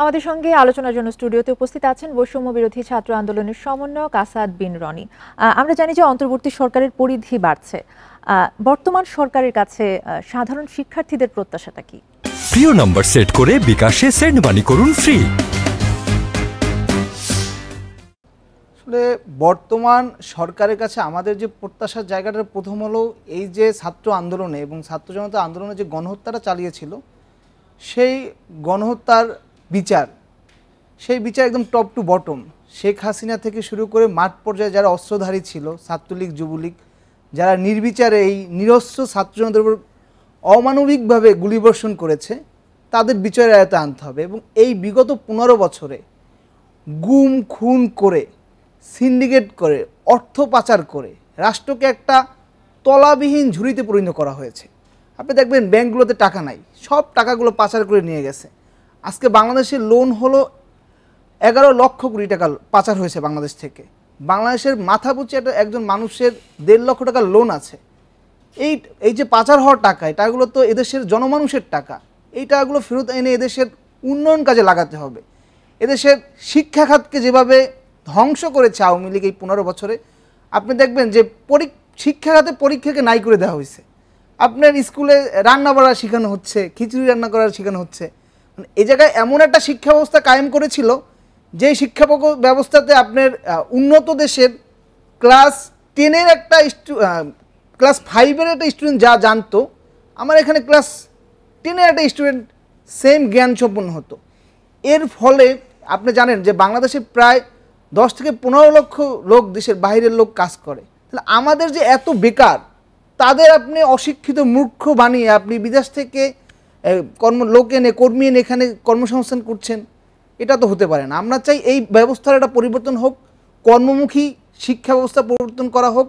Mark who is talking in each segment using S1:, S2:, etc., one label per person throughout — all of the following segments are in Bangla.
S1: আমাদের সঙ্গে আলোচনার জন্য স্টুডিওতে উপস্থিত আছেন বৈষম্য বিরোধী ছাত্র আন্দোলনের সমন্বয়ক আসাদ বিন রনি আমরা জানি যে অন্তর্বর্তী সরকারের পরিধি বাড়ছে বর্তমান সরকারের কাছে সাধারণ শিক্ষার্থীদের প্রত্যাশাটা কি প্রিয় নাম্বার সেট করে বিকাশে সেন্ড করুন ফ্রি আসলে বর্তমান সরকারের কাছে আমাদের যে প্রত্যাশার জায়গাটা প্রথম হলো এই যে ছাত্র আন্দোলনে এবং ছাত্র জনতা আন্দোলনে যে গণহত্যাটা চালিয়েছিল সেই গণহত্যার বিচার সেই বিচার একদম top to bottom Sheikh Hasina থেকে শুরু করে মাঠ পর্যায়ে যারা অস্ত্রধারী ছিল ছাত্রলীগ যুবলীগ যারা নির্বিচারে এই নিরস্ত্র ছাত্রজনদের উপর অমানবিকভাবে গুলিবর্ষণ করেছে তাদের বিচারের আয়তে আনতে হবে এবং এই বিগত পনেরো বছরে গুম খুন করে সিন্ডিকেট করে অর্থ পাচার করে রাষ্ট্রকে একটা তলাবিহীন ঝুড়িতে পরিণত করা হয়েছে আপনি দেখবেন ব্যাঙ্কগুলোতে টাকা নাই সব টাকাগুলো পাচার করে নিয়ে গেছে আজকে বাংলাদেশের লোন হলো এগারো লক্ষ কোটি টাকা পাচার হয়েছে বাংলাদেশ থেকে বাংলাদেশের মাথা একটা একজন মানুষের দেড় লক্ষ টাকার লোন আছে এই এই যে পাচার হওয়ার টাকা এটাগুলো তো এদেশের জনমানুষের টাকা এই টাকাগুলো ফেরত এনে এদেশের উন্নয়ন কাজে লাগাতে হবে এদেশের শিক্ষা খাতকে যেভাবে ধ্বংস করেছে আওয়ামী লীগ এই পনেরো বছরে আপনি দেখবেন যে পরি শিক্ষা খাতে পরীক্ষাকে নাই করে দেওয়া হয়েছে আপনার স্কুলে রান্না বাড়া শেখানো হচ্ছে খিচুড়ি রান্না করা শেখানো হচ্ছে এ জায়গায় এমন একটা শিক্ষা ব্যবস্থা কায়েম করেছিল যেই শিক্ষা ব্যবস্থাতে আপনার উন্নত দেশের ক্লাস টেনের একটা ক্লাস ফাইভের একটা স্টুডেন্ট যা জানতো আমার এখানে ক্লাস টেনের একটা স্টুডেন্ট সেম জ্ঞান সম্পন্ন হতো এর ফলে আপনি জানেন যে বাংলাদেশে প্রায় দশ থেকে পনেরো লক্ষ লোক দেশের বাইরের লোক কাজ করে তাহলে আমাদের যে এত বেকার তাদের আপনি অশিক্ষিত মূর্খ বানিয়ে আপনি বিদেশ থেকে কর্ম লোক এনে কর্মী এনে এখানে কর্মসংস্থান করছেন এটা তো হতে পারে না আমরা চাই এই ব্যবস্থার একটা পরিবর্তন হোক কর্মমুখী শিক্ষা ব্যবস্থা পরিবর্তন করা হোক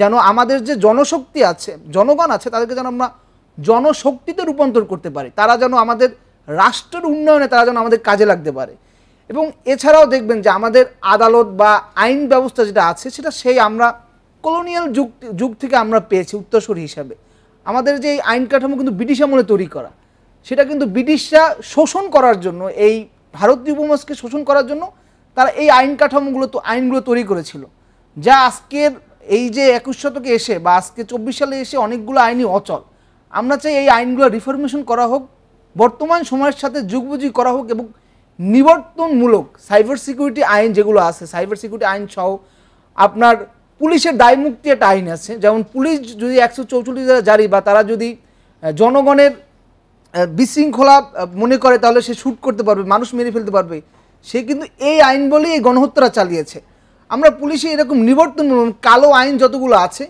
S1: যেন আমাদের যে জনশক্তি আছে জনগণ আছে তাদেরকে যেন আমরা জনশক্তিতে রূপান্তর করতে পারি তারা যেন আমাদের রাষ্ট্রের উন্নয়নে তারা যেন আমাদের কাজে লাগতে পারে এবং এছাড়াও দেখবেন যে আমাদের আদালত বা আইন ব্যবস্থা যেটা আছে সেটা সেই আমরা কলোনিয়াল যুগ যুগ থেকে আমরা পেয়েছি উত্তরসূরি হিসাবে আমাদের যে এই আইন কাঠামো কিন্তু ব্রিটিশ আমলে তৈরি করা সেটা কিন্তু ব্রিটিশরা শোষণ করার জন্য এই ভারতীয় উপমাসকে শোষণ করার জন্য তারা এই আইন কাঠামোগুলো তো আইনগুলো তৈরি করেছিল যা আজকের এই যে একুশ শতকে এসে বা আজকে চব্বিশ সালে এসে অনেকগুলো আইনই অচল আমরা চাই এই আইনগুলো রিফরমেশন করা হোক বর্তমান সময়ের সাথে যুগবুজি করা হোক এবং নিবর্তনমূলক সাইবার সিকিউরিটি আইন যেগুলো আছে সাইবার সিকিউরিটি আইন সহ আপনার পুলিশের দায়মুক্তি একটা আইন আছে যেমন পুলিশ যদি একশো চৌচল্লিশ জারি বা তারা যদি জনগণের বিশৃঙ্খলা মনে করে তাহলে সে শ্যুট করতে পারবে মানুষ মেরে ফেলতে পারবে সে কিন্তু এই আইন বলেই এই গণহত্যা চালিয়েছে আমরা পুলিশে এরকম নিবর্তন কালো আইন যতগুলো আছে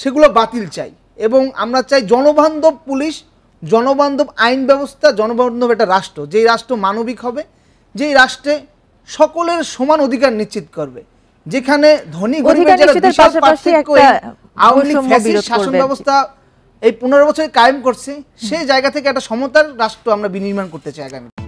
S1: সেগুলো বাতিল চাই এবং আমরা চাই জনবান্ধব পুলিশ জনবান্ধব আইন ব্যবস্থা জনবান্ধব একটা রাষ্ট্র যেই রাষ্ট্র মানবিক হবে যেই রাষ্ট্রে সকলের সমান অধিকার নিশ্চিত করবে যেখানে ধনী গরিবের যারা বিশাল পার্থক্য আওয়ামী লীগ শাসন ব্যবস্থা এই পনেরো বছরে কায়েম করছে সেই জায়গা থেকে একটা সমতার রাষ্ট্র আমরা বিনির্মাণ করতে চাই আগামী